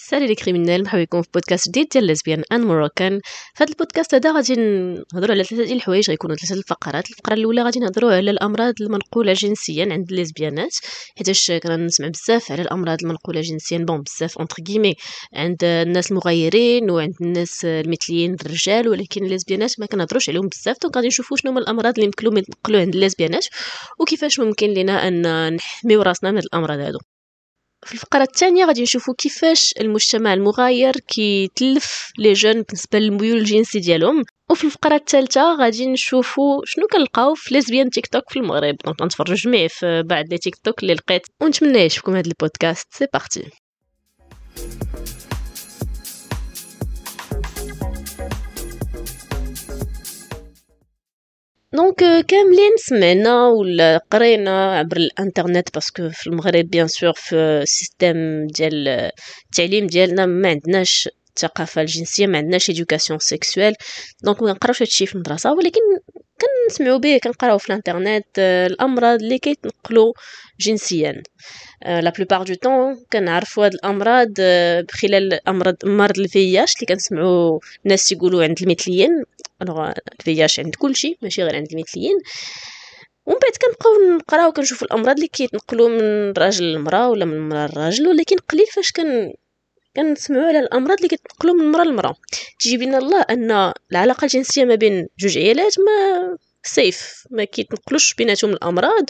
سالي لي كريمينال مرحبا بكم في بودكاست جديد ديال لزبيان ان موروكان هذا البودكاست هذا غادي نهضروا على ثلاثه ديال الحوايج غيكونوا ثلاثه الفقرات الفقره الاولى غادي نهضروا على الامراض المنقوله جنسيا عند الليزبيانات حيتاش كنسمع بزاف على الامراض المنقوله جنسيا بون بزاف اونتر كيمي عند الناس المغيرين وعند الناس المثليين الرجال ولكن الليزبيانات ما كنهضروش عليهم بزاف دونك غادي نشوفوا شنو هما الامراض اللي يمكنوا ينقلوا عند الليزبيانات وكيفاش ممكن لنا ان نحميو راسنا من الامراض هادو في الفقرة الثانية غادي نشوفو كيفاش المجتمع المغاير كيتلف لي جون بالنسبة للميول الجنسي ديالهم وفي الفقرة الثالثة غادي نشوفو شنو كنلقاو في ليزبيان تيك توك في المغرب دونك غنتفرجو جميع في بعض لي تيك توك اللي لقيت ونتمنى يعجبكم هذا البودكاست سي بارتي دونك euh, كاملين سمعنا ولا قرينا عبر الانترنت باسكو في المغرب بيان سور في السيستم euh, ديال euh, التعليم ديالنا ما عندناش الثقافه الجنسيه ما عندناش ايدوكاسيون سيكسويل دونك ما نقراوش هادشي في المدرسه ولكن كنسمعوا به كنقراو في الانترنت الامراض اللي كيتنقلوا جنسيا لا بلوبار دو طون كنعرفوا هاد الامراض خلال امراض مرض الفياش اللي كنسمعوا الناس يقولوا عند المثليين ألوغ الفياش euh, عند كلشي ماشي غير عند المثليين ومن بعد كنبقاو نقراو كنشوفو الامراض اللي كيتنقلوا من راجل للمراه ولا من المراه للراجل ولكن قليل فاش كن كنسمعوا على الامراض اللي كتنقلوا من المراه للمراه تجيب لنا الله ان العلاقه الجنسيه ما بين جوج عيالات ما سيف ما كيتنقلوش بيناتهم الامراض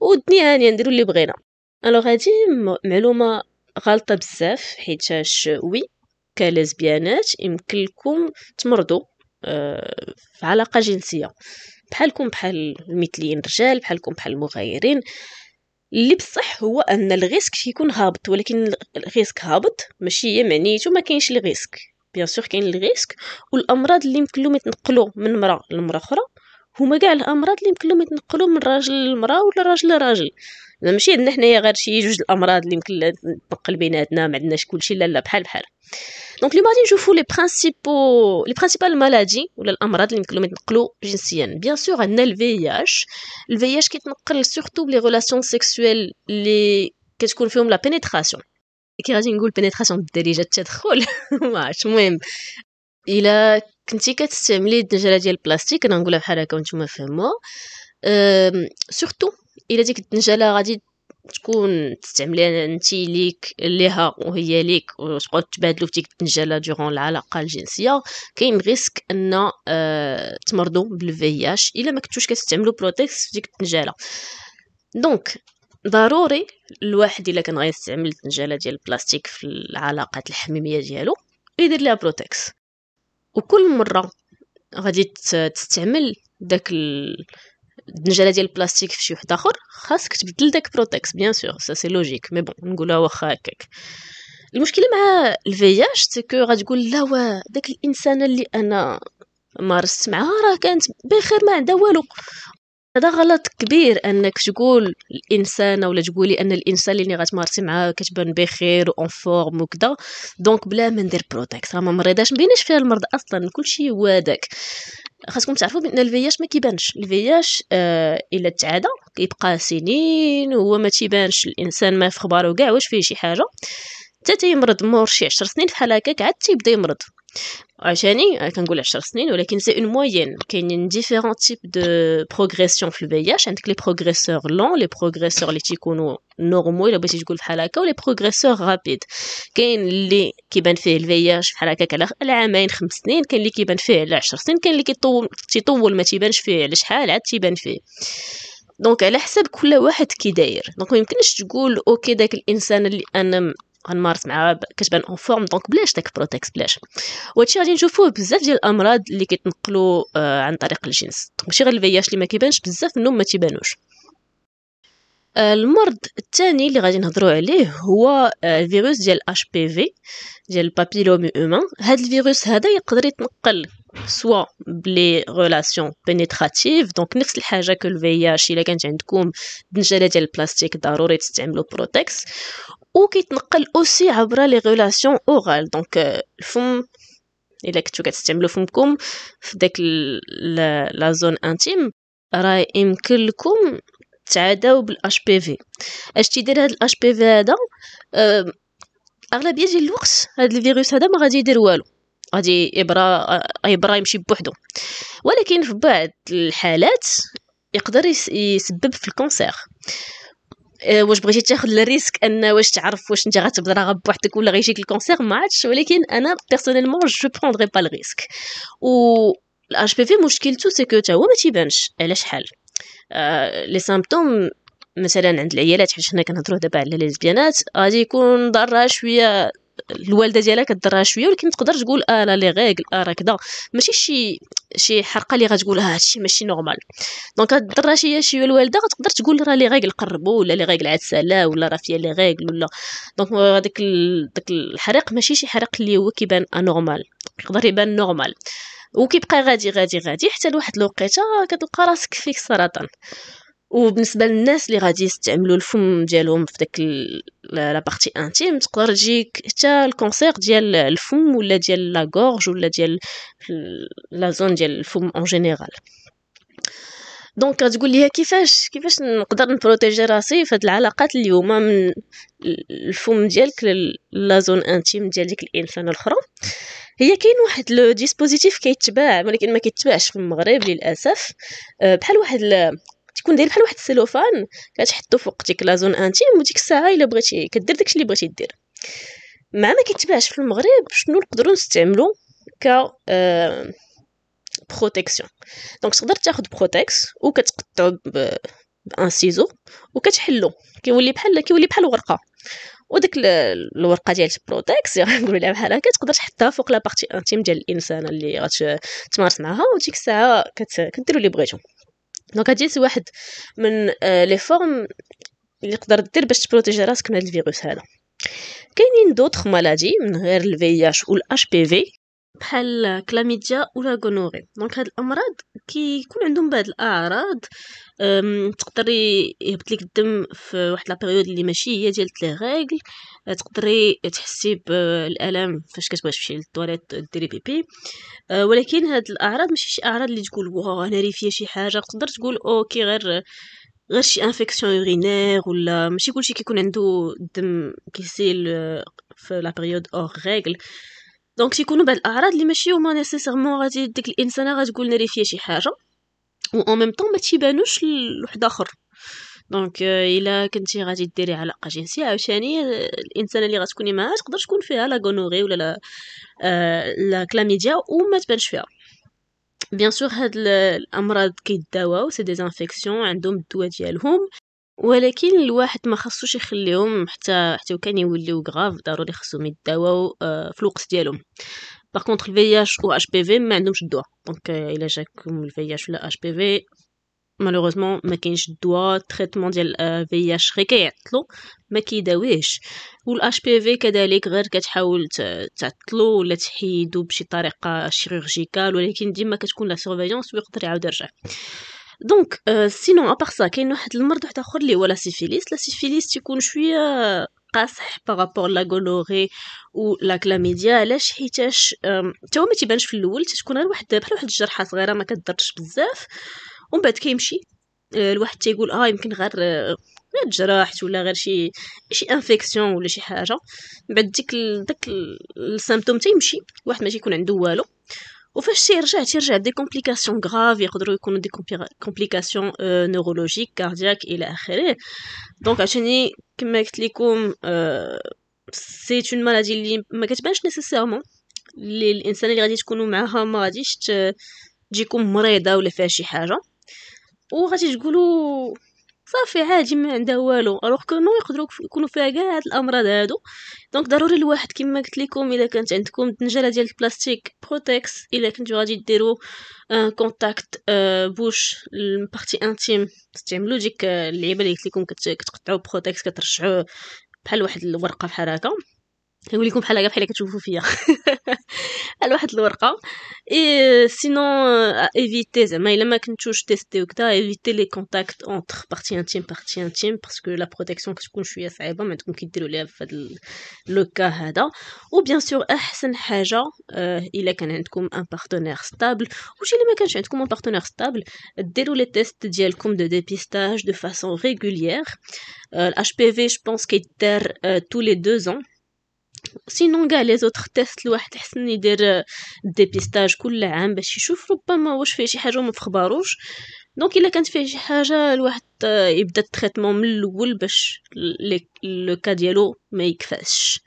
والدنيا هانيه يعني نديرو اللي بغينا الوغ هادي معلومه غلطه بزاف حيتاش وي كالزبيانات يمكن لكم تمرضوا في آه، علاقة جنسية بحالكم بحال المثليين رجال بحالكم بحال المغايرين اللي بصح هو ان الريسك كيكون هابط ولكن الريسك هابط ماشي معنيته ما كاينش الريسك بيان سور كاين الريسك والامراض اللي يمكن لهم يتنقلوا من مرأة لمرأة اخرى هما كاع الامراض اللي يمكن لهم يتنقلوا من راجل لمرأة ولا راجل لراجل ماشي عندنا حنايا غير شي جوج الامراض اللي يمكن تنقل بيناتنا ما عندناش كلشي لا لا بحال بحال دونك اليوم غادي نشوفوا لي برينسيبو لي برينسيبال مالادي ولا الامراض اللي يمكن يتنقلوا جنسيا بيان سور عندنا الفي اش الفي اش كيتنقل سورتو بلي غولاسيون سيكسويل لي كتكون فيهم لا بينيتراسيون كي غادي نقول بينيتراسيون بالدارجه التدخل ما عرفتش المهم الا كنتي كتستعملي الدجاله ديال البلاستيك انا نقولها بحال هكا وانتم فهموا سورتو الا ديك الدنجله غادي تكون تستعملي انت ليك ليها وهي ليك وتبقاو تبادلوا في ديك الدنجله دوغون العلاقه الجنسيه كاين ريسك ان اه تمرضوا بالفي اش الا ما كنتوش كتستعملوا بروتيكس في ديك الدنجله دونك ضروري الواحد الا كان غيستعمل الدنجله ديال البلاستيك في العلاقات الحميميه ديالو يدير ليها بروتيكس وكل مره غادي تستعمل داك الدنجله ديال البلاستيك في شي واحد اخر خاصك تبدل داك بروتكس بيان سور سا سي لوجيك مي بون نقولها واخا هكاك المشكله مع الفياج سكو غتقول لا وا داك الانسانه اللي انا مارست معاها راه كانت بخير ما عندها والو هذا غلط كبير انك تقول الانسان ولا تقولي ان الانسان اللي غتمارسي معاه كتبان بخير اون فورم وكذا دونك بلا ما ندير بروتكس راه ما مريضاش مبيناش فيها المرض اصلا كلشي هو داك خاصكم تعرفوا بان الفياش ما كيبانش الفياش آه الا تعادى كيبقى سنين وهو ما تيبانش الانسان ما في خبره كاع واش فيه شي حاجه حتى تيمرض مور شي 10 سنين فحال هكاك عاد تيبدا يمرض عشاني آه، كنقول 10 سنين ولكن سي اون موين كاينين ديفيرون تيب دو بروغريسيون في البي اش عندك لي بروغريسور لون لي بروغريسور اللي تيكونوا نورمو الا بغيتي تقول بحال هكا ولي بروغريسور رابيد كاين اللي كيبان فيه البي اش بحال هكاك على العامين خمس سنين كاين اللي كيبان فيه على 10 سنين كاين اللي كيطول تيطول ما تيبانش فيه على شحال عاد تيبان فيه دونك على حسب كل واحد كي داير دونك ما يمكنش تقول اوكي داك الانسان اللي انا غنمارس مع كتبان اون فورم دونك بلاش داك بروتكس بلاش وهادشي غادي نشوفوه بزاف ديال الامراض اللي كيتنقلوا آه عن طريق الجنس دونك ماشي غير الفياش اللي ما كيبانش بزاف منهم ما تيبانوش آه، المرض الثاني اللي غادي نهضروا عليه هو الفيروس آه، ديال اتش بي في ديال بابيلوم اومان هذا الفيروس هذا يقدر يتنقل سوا بلي غولاسيون بينيتراتيف دونك نفس الحاجه كو اتش الا كانت عندكم دنجاله ديال البلاستيك ضروري تستعملوا بروتكس وكيتنقل اوسي عبر لي غولاسيون اورال دونك الفم الا كنتو كتستعملوا فمكم في داك لا زون انتيم راه يمكن لكم تعداو بالاش بي في اش تيدير هاد الاش بي في هذا اغلبيه ديال الوقت هاد الفيروس هذا ما غادي يدير والو غادي ابره يبرا يمشي بوحدو ولكن في بعض الحالات يقدر يسبب في الكونسير آه، واش بغيتي تاخذ الريسك ان واش تعرف واش انت غتبدا راغب بوحدك ولا غيجيك الكونسير ما عادش ولكن انا بيرسونيلمون جو بروندري با الريسك و الاش بي في مشكلته سي كو تا هو ما تيبانش على شحال آه، لي سامبتوم مثلا عند العيالات حيت حنا كنهضروا دابا على بيانات غادي يكون ضرها شويه الوالده ديالها كضرها شويه ولكن تقدر تقول اه لا لي غيغل اه راه كدا ماشي شي شي حرقه اللي غتقول اه هادشي ماشي نورمال دونك الدره شي شي الوالده غتقدر تقول راه لي غيغل قربوا ولا لي غيغل عاد سالا ولا راه فيها لي غيغل ولا دونك هذاك داك الحريق ماشي شي حريق اللي هو كيبان انورمال آه، يقدر يبان نورمال وكيبقى غادي غادي غادي حتى لواحد الوقيته كتلقى راسك فيك سرطان وبالنسبه للناس اللي غادي يستعملوا الفم ديالهم في داك لا بارتي انتيم تقدر تجيك حتى الكونسير ديال الفم ولا ديال لا غورج ولا ديال لا زون ديال الفم اون جينيرال دونك غتقول ليها كيفاش كيفاش نقدر نبروتيجي راسي في هذه العلاقات هما من الفم ديالك لا زون انتيم ديال ديك الانسان الاخرى هي كاين واحد لو ديسبوزيتيف كيتباع ولكن ما كيتباعش في المغرب للاسف أه، بحال واحد تيكون داير بحال واحد السلوفان كتحطو فوق ديك لازون انتيم وديك الساعه الا بغيتي كدير داكشي اللي بغيتي دير مع ما كيتباعش في المغرب شنو نقدروا نستعملو ك بروتيكسيون آه، دونك تقدر تاخد بروتيكس وكتقطعو بان سيزو وكتحلو كيولي بحال كيولي بحال ورقه وديك الورقه ديال البروتيكس نقولوا لها بحال هكا تقدر تحطها فوق لا بارتي انتيم ديال الانسان اللي غتمارس معاها وديك الساعه كديروا اللي بغيتو دونك هادي واحد من لي آه، فورم اللي تقدر دير باش تبروتيجي راسك من هاد الفيروس هذا كاينين دوطخ مالادي من غير الفي اش و الاش بي في بحال كلاميديا ولا غونوري دونك هاد الامراض كيكون عندهم بعض الاعراض تقدر يهبط لك الدم في واحد لا بيريود اللي ماشي هي ديال لي ريغل تقدري تحسي بالالم فاش كتبغي تمشي للطواليت ديري بيبي آه، ولكن هاد الاعراض ماشي شي اعراض اللي تقول واو انا ري فيا شي حاجه تقدر تقول اوكي غير غير شي انفيكسيون يورينير ولا ماشي كلشي كيكون عنده الدم كيسيل آه، في لا بيريود او ريغل دونك تيكونوا بعض الاعراض اللي ماشي هما نيسيسيرمون غادي ديك الانسانه غتقول ناري فيها شي حاجه و اون ميم طون ما تيبانوش لواحد اخر دونك الا كنتي غادي ديري علاقه جنسيه عاوتاني الانسانه اللي غتكوني معاها تقدر تكون فيها لا غونوري ولا لا لا كلاميديا وما تبانش فيها بيان سور هاد الامراض كيداواو سي ديزانفيكسيون عندهم الدواء ديالهم ولكن الواحد ما خصوش يخليهم حتى حتى وكان يوليو غراف ضروري خصهم يداواو في الوقت ديالهم باغ كونطخ الفياج و اش بي في ما عندهمش الدواء دونك الا جاكم الفياج ولا اش بي في مالوغوزمون ما كاينش الدواء تريتمون ديال في اش غير كيعطلو ما كيداويهش والاش بي في كذلك غير كتحاول تعطلو ولا تحيدو بشي طريقه شيرورجيكال ولكن ديما كتكون لا سيرفيلونس ويقدر يعاود يرجع دونك سينو ابار سا كاين واحد المرض واحد اخر اللي هو لا سيفيليس لا سيفيليس تيكون شويه قاصح بارابور لا غولوري و لا كلاميديا علاش حيتاش حتى هو ما تيبانش في الاول تتكون غير واحد بحال واحد الجرحه صغيره ما كتضرش بزاف ومن بعد كيمشي آه، الواحد تيقول اه يمكن غير آه، غير جراحت ولا غير شي شي انفيكسيون ولا شي حاجه من بعد ديك داك السيمبتوم تيمشي الواحد ما تيكون عنده والو وفاش تيرجع تيرجع دي كومبليكاسيون غراف يقدروا يكونوا دي كومبليكاسيون نورولوجيك كاردياك الى اخره دونك عشاني كما قلت لكم سي اون مالادي اللي ما كتبانش نيسيسيرمون الانسان اللي غادي تكونوا معاها ما غاديش تجيكم مريضه ولا فيها شي حاجه وغادي تقولوا صافي عادي ما عندها والو الوغ كو نو يقدروا يكونوا فيها كاع هاد الامراض هادو دونك ضروري الواحد كما قلت لكم الا كانت عندكم الدنجره ديال البلاستيك بروتكس الا كنتو غادي ديروا آه، كونتاكت آه، بوش البارتي انتيم تستعملوا ديك آه، اللعيبه اللي قلت لكم كتقطعوا بروتكس كترجعوا بحال واحد الورقه بحال هكا je vous euh, sinon à sinon test les contacts entre parties intimes partie intime parce que la protection je suis à le ou bien sûr il est euh، un partenaire stable ou un partenaire stable des les tests de dépistage de façon régulière HPV euh، je pense qu'il terre tous les deux ans سينون كاع لي زوتر تيست الواحد حسن يدير ديبيستاج كل عام باش يشوف ربما واش فيه شي حاجه وما فخباروش دونك الا كانت فيه شي حاجه الواحد يبدا التريتمون من الاول باش لو كا ديالو ما يكفاش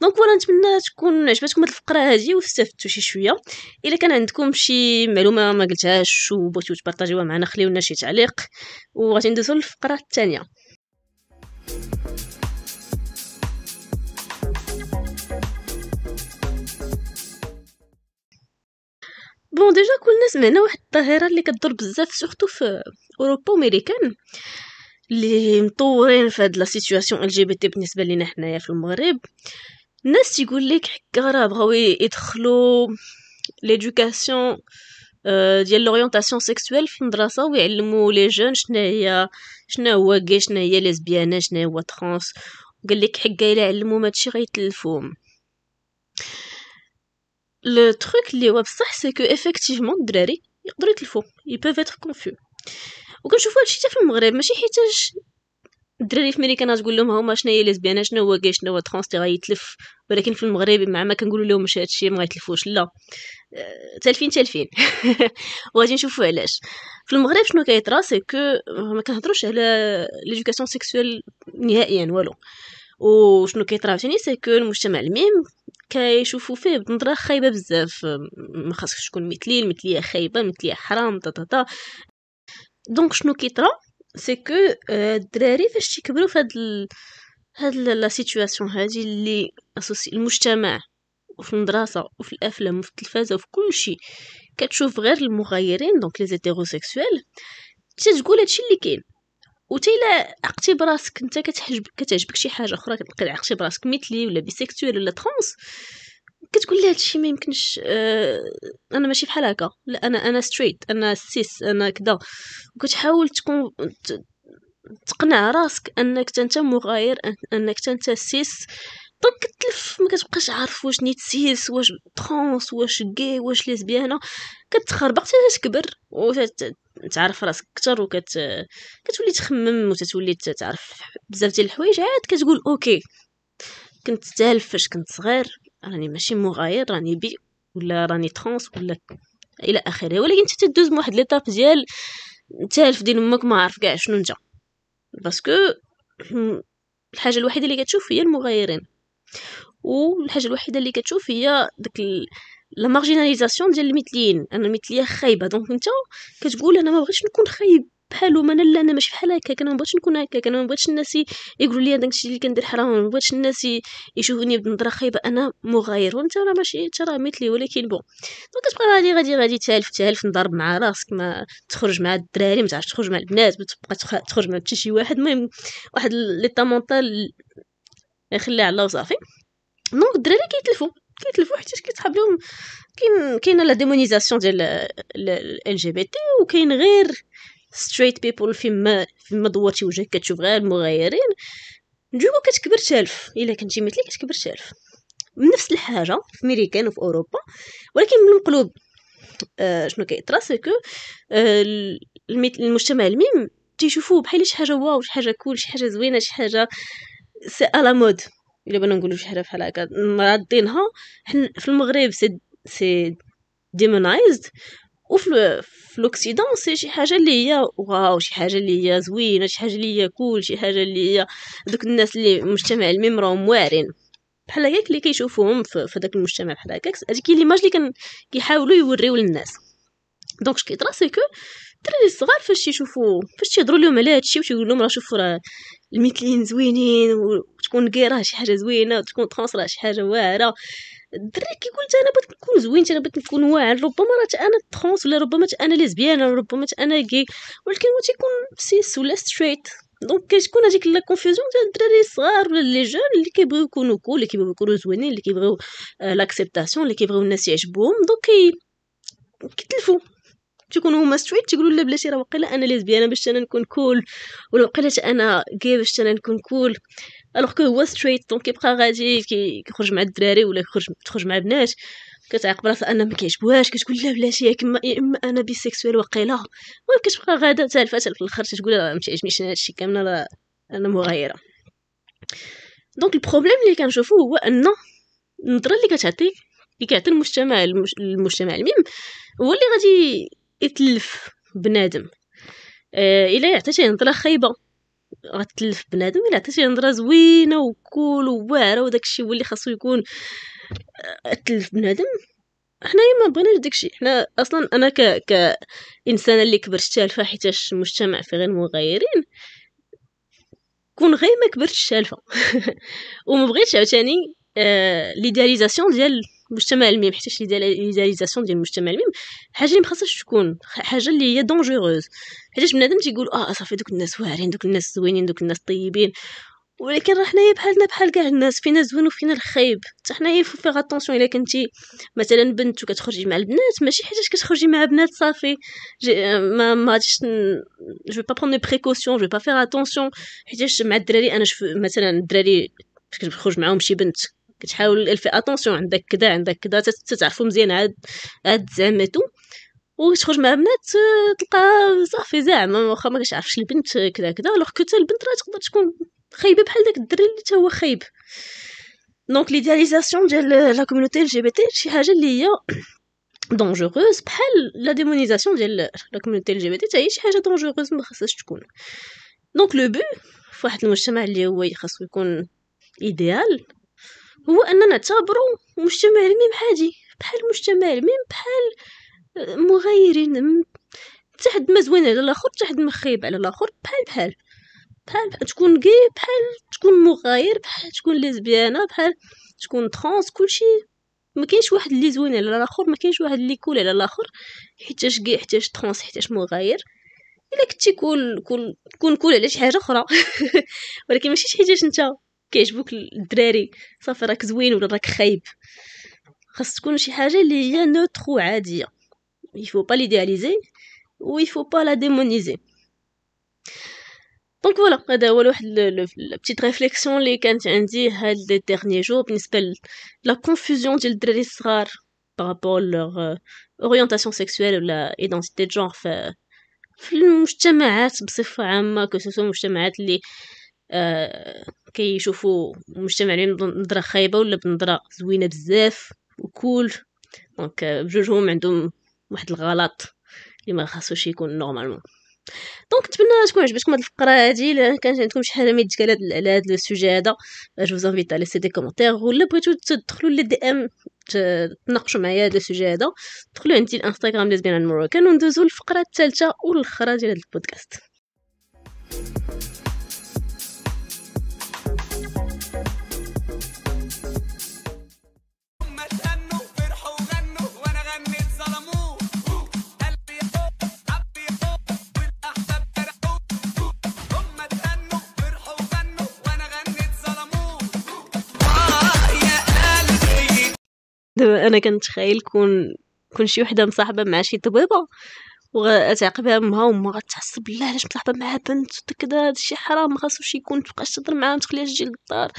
دونك وانا نتمنى تكون عجبتكم هاد الفقره هادي واستفدتوا شي شويه الا كان عندكم شي معلومه ما قلتهاش وبغيتو تبارطاجيوها معنا خليونا شي تعليق وغادي ندوزو للفقره الثانيه بون ديجا كلنا سمعنا واحد الظاهره اللي كدور بزاف سورتو في اوروبا وامريكان اللي مطورين في هاد لا سيتوياسيون ال جي بي تي بالنسبه لينا حنايا في المغرب الناس يقول لك حكا راه بغاو يدخلوا ليدوكاسيون ديال لورينتاسيون سيكسويل في المدرسه ويعلموا لي جون شنو هي شنو هو غي شنو هي ليزبيانه شنو هو ترانس قال لك حكا الا علموا هادشي غيتلفوهم لو تروك اللي هو بصح سي كو افكتيفمون الدراري يقدروا يتلفوا يبوف اتر كونفيو وكنشوفوا هادشي حتى في المغرب ماشي حيتاش الدراري في امريكا تقول لهم هما شنو هي ليزبيانه شنو هو كاي شنو هو ترونس اللي غيتلف ولكن في المغرب مع ما كنقولوا لهم واش هادشي ما غيتلفوش لا أه، تالفين تالفين وغادي نشوفوا علاش في المغرب شنو كيطرا سي كو ما كنهضروش على ليدوكاسيون سيكسويل نهائيا والو وشنو كيطرا عاوتاني سي كو المجتمع الميم كيشوفوا فيه بنظره خايبه بزاف ما خاصكش تكون مثلي المثليه خايبه المثليه حرام طا طا طا دونك شنو كيطرا سي كو آه، الدراري فاش تيكبروا في هاد ال... هاد لا سيتوياسيون هادي اللي اسوسي المجتمع وفي المدرسه وفي الافلام وفي التلفازه وفي كل شيء كتشوف غير المغيرين دونك لي زيتيروسيكسويل تتقول هادشي اللي كاين وتيلا عقتي براسك انت كتحجب كتعجبك شي حاجه اخرى كتلقي عقتي براسك مثلي ولا بيسيكسوال ولا ترونس كتقول لي هادشي ما يمكنش اه انا ماشي بحال هكا لا انا انا ستريت انا سيس انا كدا وكتحاول تكون تقنع راسك انك انت مغاير انك انت سيس طب كتلف ما كتبقاش عارف واش نيت سيس واش ترونس واش كاي واش ليزبيانه كتخربق حتى تكبر وتعرف راسك اكثر وكت كتولي تخمم وتتولي تعرف بزاف ديال الحوايج عاد كتقول اوكي كنت تال فاش كنت صغير راني ماشي مغاير راني بي ولا راني ترونس ولا الى اخره ولكن انت تدوز من واحد ليطاب ديال تالف ديال امك ما عارف كاع شنو انت باسكو الحاجه الوحيده اللي كتشوف هي المغايرين والحاجه الوحيده اللي كتشوف هي داك لا مارجيناليزاسيون ديال المثليين انا المثليه خايبه دونك انت كتقول انا ما بغيتش نكون خايب بحالهم انا لا انا ماشي بحال هكاك انا ما بغيتش نكون هكاك انا ما بغيتش الناس يقولوا لي داكشي اللي كندير حرام ما بغيتش الناس يشوفوني بنظره خايبه انا مغاير وانت راه ماشي انت راه مثلي ولكن بون دونك كتبقى غادي غادي غادي تالف تالف نضرب مع راسك ما تخرج مع الدراري ما تعرفش تخرج مع البنات ما تبقى تخرج مع حتى شي واحد المهم واحد لي طامونطال خليها على الله وصافي دونك الدراري كيتلفوا كيتلفوا حيت كيتحاب لهم كاين كاينه لا ديمونيزاسيون ديال ال جي بي تي وكاين غير ستريت بيبل فيما فيما دورتي وجهك كتشوف غير المغايرين نجيبو كتكبر تالف الا كنتي مثلي كتكبر تالف نفس الحاجه في امريكان وفي اوروبا ولكن من المقلوب آه شنو كيطرا سكو آه المجتمع الميم تيشوفوه بحال شي حاجه واو شي حاجه كول شي حاجه زوينه شي حاجه سي على مود الا بغينا نقولوا شي حاجه بحال هكا معدينها حنا في المغرب سي سي ديمونايزد وفي لوكسيدون سي شي حاجه اللي هي واو شي حاجه اللي هي زوينه شي حاجه اللي هي كول شي حاجه اللي هي دوك الناس اللي مجتمع الميم راهم واعرين بحال هكاك اللي كيشوفوهم في داك المجتمع بحال هكاك هذيك ليماج اللي كان كيحاولوا يوريو للناس دونك شكيطرا سي كو الدراري الصغار فاش يشوفوا فاش يهضروا لهم على هادشي وتيقول لهم راه شوفوا راه المثليين زوينين وتكون كي راه شي حاجه زوينه وتكون طونسرا راه شي حاجه واعره الدري كيقول انا بغيت نكون زوين انا بغيت نكون واعر ربما راه انا طونس ولا ربما انا ولا ربما انا كي ولكن هو تيكون سيس ولا ستريت دونك كتكون هذيك لا كونفيزيون ديال الدراري الصغار ولا لي جون اللي كيبغيو يكونوا كول اللي كيبغيو يكونوا زوينين اللي كيبغيو لاكسبتاسيون آه, اللي كيبغيو الناس يعجبوهم دونك كيتلفوا تيكونوا هما ستريت تيقولوا لا بلاتي راه واقيلا انا ليزبيانه باش انا نكون كول ولا واقيلا انا كي باش انا نكون كول الوغ كو هو ستريت دونك كيبقى غادي كيخرج مع الدراري ولا كيخرج تخرج مع بنات كتعاقب راسها انا ما كيعجبوهاش كتقول لا بلاتي يا كما يا اما انا بيسيكسوال واقيلا المهم كتبقى غاده تالفه في الاخر تقول راه ما تعجبنيش انا هادشي كامل انا مغايره دونك البروبليم اللي كنشوفو هو ان النظره اللي كتعطي اللي كيعطي المجتمع المجتمع الميم هو اللي غادي يتلف بنادم آه الا عطى شي هضره خايبه غتلف بنادم الا عطى شي هضره زوينه وكول وواعره وداكشي هو اللي خاصو يكون آه، تلف بنادم حنايا ما بغيناش داكشي حنا اصلا انا ك كانسانه اللي كبرت شالفه حيتاش المجتمع في غير مغيرين كون غير ما كبرت شالفه وما بغيتش عاوتاني آه ليداليزاسيون ديال المجتمع الميم حيت ليداليزاسيون ديال المجتمع الميم حاجه اللي مخصهاش تكون حاجه اللي هي دونجوروز حيت بنادم تيقول اه صافي دوك الناس واعرين دوك الناس زوينين دوك الناس طيبين ولكن راه حنايا بحالنا بحال كاع الناس فينا زوين وفينا الخايب حتى حنايا فو فيغ اتونسيون الا كنتي مثلا بنت وكتخرجي مع البنات ماشي حيتاش كتخرجي مع بنات صافي ما ما غاديش جو با برون بريكوسيون جو با فيغ اتونسيون حيتاش مع الدراري انا شف مثلا الدراري فاش كنخرج معاهم شي بنت كتحاول الفي اتونسيون عندك كذا عندك كذا تتعرفو مزيان عاد عاد تو وتخرج مع بنات تلقى صافي زعما واخا ما كتعرفش البنت كذا كذا لوغ كو البنت راه تقدر تكون خايبه بحال داك الدري اللي تا هو خايب دونك ليدياليزاسيون ديال لا كوميونيتي ال جي بي تي شي حاجه اللي هي دونجوروز بحال لا ديمونيزاسيون ديال لا كوميونيتي ال جي بي تي حتى هي شي حاجه دونجوروز ما خصهاش تكون دونك لو بو فواحد المجتمع اللي هو خاصو يكون ايديال هو اننا نعتبروا مجتمع الميم عادي بحال مجتمع الميم بحال آه، مغايرين تحد زوين على الاخر تحد خايب على الاخر بحال بحال بحال, تكون كي بحال تكون مغاير بحال تكون ليزبيانه بحال تكون ترانس كلشي ما كاينش واحد اللي زوين على الاخر ما كاينش واحد اللي كول على الاخر حيتاش كي حيتاش ترانس حيتاش مغاير الا كنتي كول كون كون كول على شي حاجه اخرى ولكن ماشي شي حيتاش نتا Ok, je ça Il faut Il ne faut pas l'idéaliser ou il ne faut pas la démoniser. Donc voilà, la petite réflexion que j'ai derniers jours la confusion des dréré par rapport à leur euh, orientation sexuelle ou à l'identité de genre. les que ce آه، كيشوفوا المجتمع عليهم بنظره خايبه ولا بنظره زوينه بزاف وكول دونك آه، بجوجهم عندهم واحد الغلط اللي ما خاصوش يكون نورمالمون دونك نتمنى تكون عجبتكم هاد الفقره هادي الا كانت عندكم شي حاجه ما يتقال على هاد السوجي هذا جو فوز انفيت على سي دي كومونتير ولا بغيتو تدخلوا لي دي ام تناقشوا معايا هاد السوجي هذا دخلوا عندي الانستغرام ليزبيان المروكان وندوزو للفقره الثالثه والاخرى ديال هاد البودكاست دابا انا كنتخيل كون كون شي وحده مصاحبه مع شي طبيبه وغتعقبها امها وامها غتعصب لا علاش مصاحبه مع بنت كدا هادشي حرام ما خاصوش يكون تبقاش تهضر معاها ما تخليهاش تجي للدار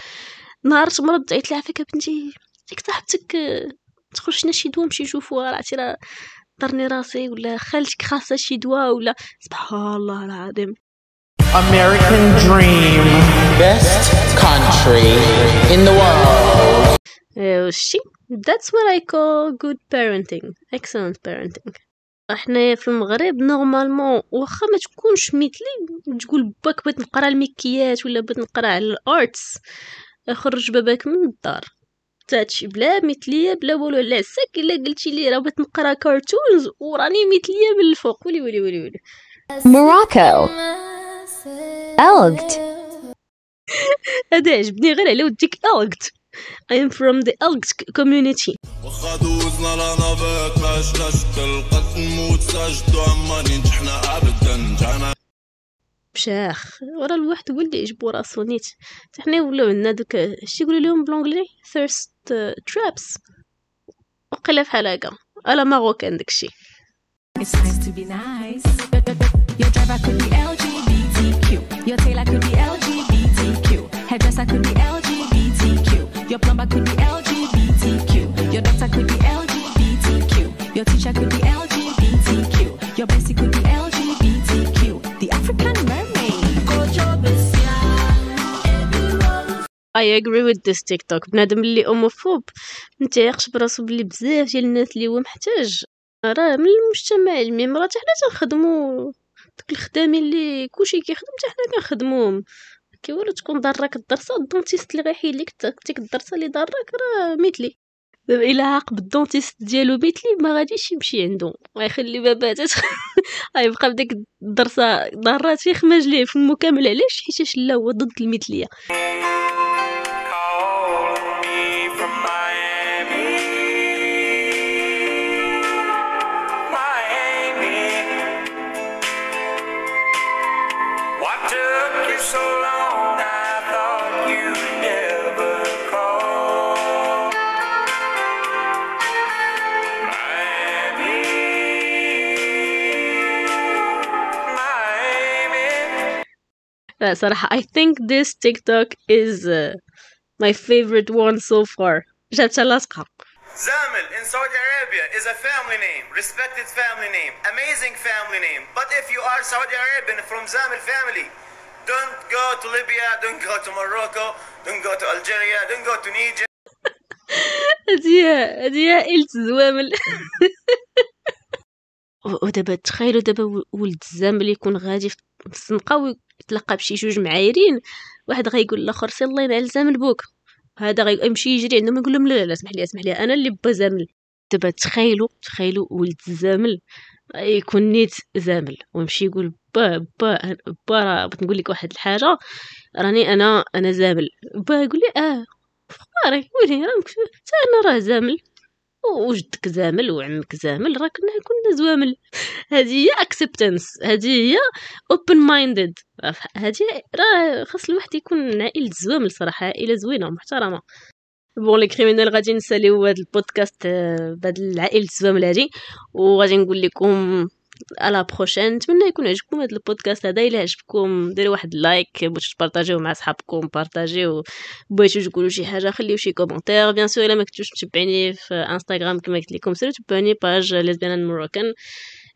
نهار تمرض عيط لها فيك بنتي ديك صاحبتك تخرج لنا شي دواء نمشي نشوفوها عرفتي راه طرني راسي ولا خالتك خاصه شي دواء ولا سبحان الله العظيم American Dream Best Country in the World إيه، That's what I call good parenting excellent parenting احنا في المغرب نورمالمون واخا ما تكونش مثلي تقول باك بغيت نقرا المكيات ولا بغيت نقرا على الارتس خرج باباك من الدار تاتش بلا مثليه بلا والو على عساك الا قلتي لي راه بغيت نقرا كارتونز وراني مثليه من الفوق ولي ولي ولي ولي موراكو الغت هذا عجبني غير على وديك الغت I am from the Elks community واخا ورا الواحد هو اللي يجبو راسو نيت حنا ولاو عندنا دوك شي يقولوا لهم بلونجلي ثيرست ترابس وقيلا بحال هكا الا ماروكان داكشي It's nice to be nice. Your driver could be LGBTQ. Your tailor could be LGBTQ. Hairdresser could be LGBTQ. mama could be LGBTQ. Your doctor could be LGBTQ. Your teacher could be LGBTQ. Your bestie could be LGBTQ. The African mermaid. اي اغري وذ ذيس تيك بنادم اللي أموفوب. انت يخش براسو بلي بزاف ديال الناس اللي هو محتاج راه من المجتمع المهم راه حنا تنخدمو دوك الخدامين اللي كلشي كيخدم حتى حنا كنخدموهم كي والو تكون ضارك الدرسه الدونتيست اللي غيحيد لك تيك الدرسه اللي ضارك راه مثلي دابا الا عاق بالدونتيست ديالو مثلي ما غاديش يمشي عنده غيخلي باباتات غيبقى بديك الدرسه ضارات يخمج ليه في كامل علاش حيتاش لا هو ضد المثليه صراحة uh, I think this TikTok is uh, my favorite one so far جابتها Zamil in Saudi Arabia is a family name, respected family name, amazing family name. But if you are Saudi Arabian from Zamil family, don't go to Libya, don't go to Morocco, don't go to Algeria, don't go to Niger. هذه هذه عائلة الزوامل ودابا تخيلوا دابا ولد الزامل يكون غادي في السنقه تتلقى بشي جوج معايرين واحد غيقول لاخر سي الله ينعل زامل بوك هذا غيمشي يجري عندهم يقول لهم لا لا اسمح لي اسمح لي انا اللي با زامل دابا تخيلوا تخيلوا ولد الزامل يكون نيت زامل ويمشي يقول با با با راه بغيت نقول لك واحد الحاجه راني انا انا زامل با يقول لي اه فخبارك ولي راه انا راه زامل وجدك زامل وعمك زامل راه كنا كنا زوامل هذه هي اكسبتنس هذه هي اوبن مايندد هذه راه خاص الواحد يكون عائله زوامل صراحه عائله زوينه ومحترمه بون لي كريمينال غادي نساليو هذا البودكاست آه، بهاد العائله الزوامل هادي وغادي نقول لكم الا بروشين نتمنى يكون عجبكم هذا البودكاست هذا الا عجبكم ديروا واحد لايك بغيتو تبارطاجيوه مع صحابكم بارطاجيو بغيتو تقولوا شي حاجه خليو شي كومونتير بيان سور الا ما كنتوش متبعيني في انستغرام كما قلت لكم سيرو تبعوني باج ليزبيان مروكان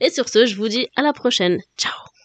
اي سور سو جو فودي الا بروشين تشاو